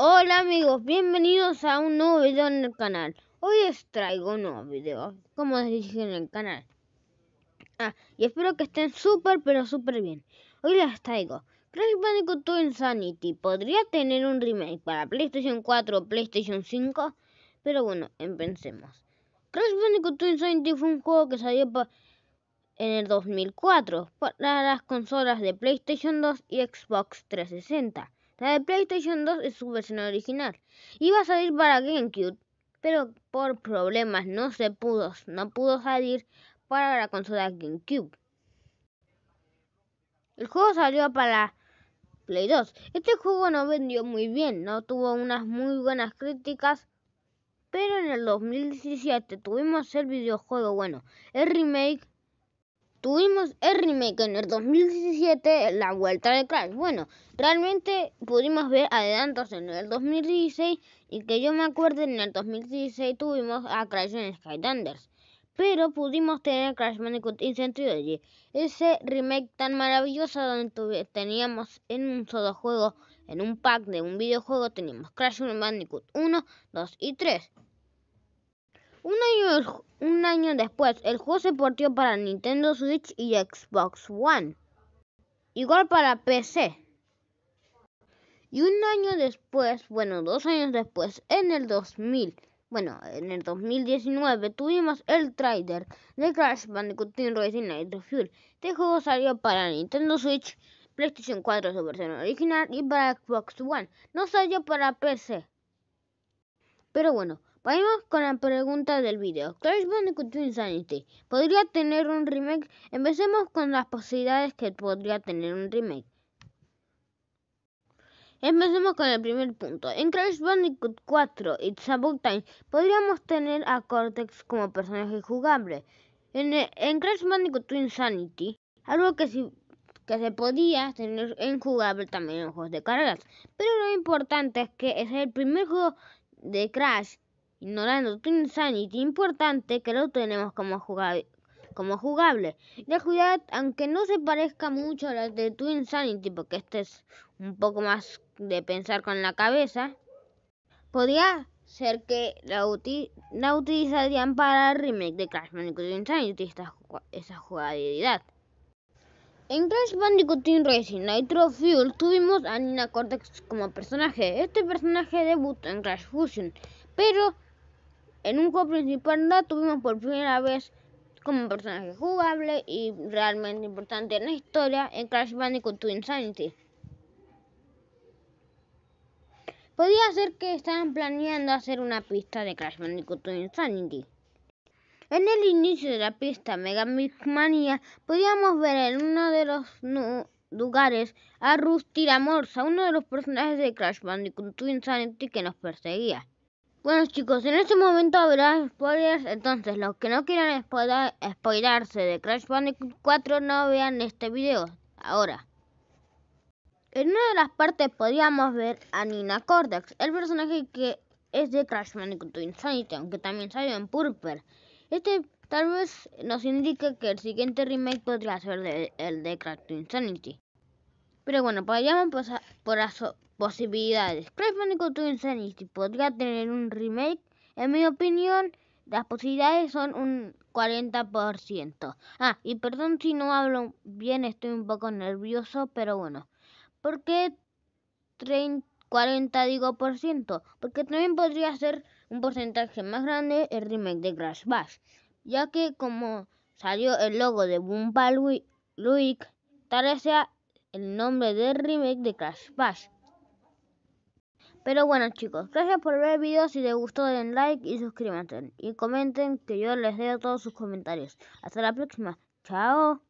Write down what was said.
Hola amigos, bienvenidos a un nuevo video en el canal. Hoy les traigo un nuevo video, como les dije en el canal. Ah, y espero que estén súper pero súper bien. Hoy les traigo Crash Bandicoot Insanity. Podría tener un remake para PlayStation 4 o PlayStation 5, pero bueno, empecemos. Crash Bandicoot Insanity fue un juego que salió en el 2004 para las consolas de PlayStation 2 y Xbox 360 la de PlayStation 2 es su versión original. Iba a salir para GameCube, pero por problemas no se pudo, no pudo salir para la consola GameCube. El juego salió para Play 2. Este juego no vendió muy bien, no tuvo unas muy buenas críticas, pero en el 2017 tuvimos el videojuego bueno, el remake Tuvimos el remake en el 2017, la vuelta de Crash. Bueno, realmente pudimos ver adelantos en el 2016 y que yo me acuerdo en el 2016 tuvimos a Crash en Skylanders. Pero pudimos tener Crash Bandicoot Incendiary, ese remake tan maravilloso donde teníamos en un solo juego, en un pack de un videojuego, teníamos Crash Bandicoot 1, 2 y 3. Un año, un año después, el juego se portó para Nintendo Switch y Xbox One. Igual para PC. Y un año después, bueno, dos años después, en el 2000, bueno, en el 2019 tuvimos el trailer de Crash Bandicoot Team Racing Nitro Fuel. Este juego salió para Nintendo Switch, PlayStation 4 su versión original y para Xbox One. No salió para PC. Pero bueno, Vamos con la pregunta del video. Crash Bandicoot Insanity podría tener un remake. Empecemos con las posibilidades que podría tener un remake. Empecemos con el primer punto. En Crash Bandicoot 4 It's About Time podríamos tener a Cortex como personaje jugable. En, Crash Bandicoot Insanity, algo que que se podía tener en jugable también en juegos de carreras. Pero lo importante es que es el primer juego de Crash ignorando Twin insanity importante que lo tenemos como jugable como jugable. La jugabilidad, aunque no se parezca mucho a la de Twin Sanity, porque este es un poco más de pensar con la cabeza, podría ser que la, utilizarían para el remake de Crash Bandicoot Twin esta esa jugabilidad. En Crash Bandicoot Team Racing Nitro Fuel tuvimos a Nina Cortex como personaje. Este personaje debutó en Crash Fusion, pero en un juego principal no tuvimos por primera vez como personaje jugable y realmente importante en la historia en Crash Bandicoot Twin Sanity. Podía ser que estaban planeando hacer una pista de Crash Bandicoot Twin Insanity. En el inicio de la pista Mega Mania podíamos ver en uno de los lugares a Rusty la uno de los personajes de Crash Bandicoot Twin que nos perseguía. Bueno chicos, en este momento habrá spoilers, entonces los que no quieran spoilarse de Crash Bandicoot 4 no vean este video ahora. En una de las partes podríamos ver a Nina Cortex, el personaje que es de Crash Bandicoot Insanity, aunque también salió en Purple. Este tal vez nos indique que el siguiente remake podría ser el de Crash Bandicoot Insanity. Pero bueno, podríamos pasar por, aso Posibilidades. Crash to Insanity podría tener un remake. En mi opinión, las posibilidades son un 40%. Ah, y perdón si no hablo bien, estoy un poco nervioso, pero bueno. ¿Por qué 30, 40 digo por ciento? Porque también podría ser un porcentaje más grande el remake de Crash Bash, ya que como salió el logo de Boomba Luik, tal vez sea el nombre del remake de Crash Bash. Pero bueno chicos, gracias por ver el video, si les gustó den like y suscríbanse. Y comenten que yo les leo todos sus comentarios. Hasta la próxima, chao.